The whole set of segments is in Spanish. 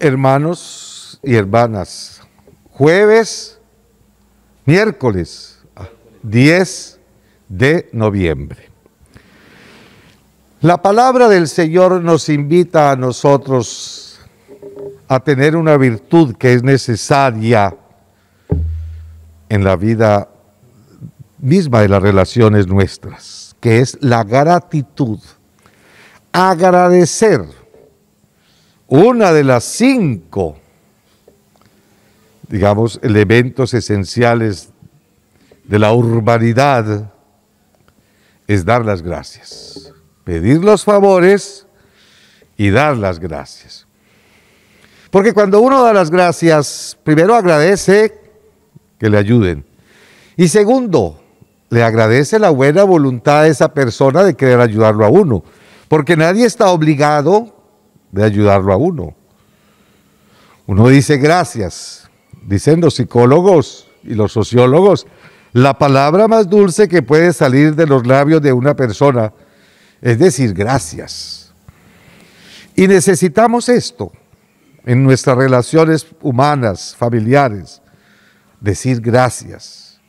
hermanos y hermanas, jueves, miércoles 10 ah, de noviembre. La palabra del Señor nos invita a nosotros a tener una virtud que es necesaria en la vida misma de las relaciones nuestras, que es la gratitud. Agradecer una de las cinco, digamos, elementos esenciales de la urbanidad es dar las gracias, pedir los favores y dar las gracias. Porque cuando uno da las gracias, primero agradece que le ayuden y segundo, le agradece la buena voluntad de esa persona de querer ayudarlo a uno, porque nadie está obligado de ayudarlo a uno. Uno dice gracias, dicen los psicólogos y los sociólogos, la palabra más dulce que puede salir de los labios de una persona es decir gracias. Y necesitamos esto en nuestras relaciones humanas, familiares, decir gracias.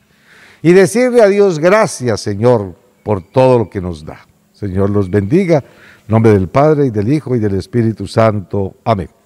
Y decirle a Dios gracias Señor por todo lo que nos da. Señor los bendiga. En nombre del Padre y del Hijo y del Espíritu Santo. Amén.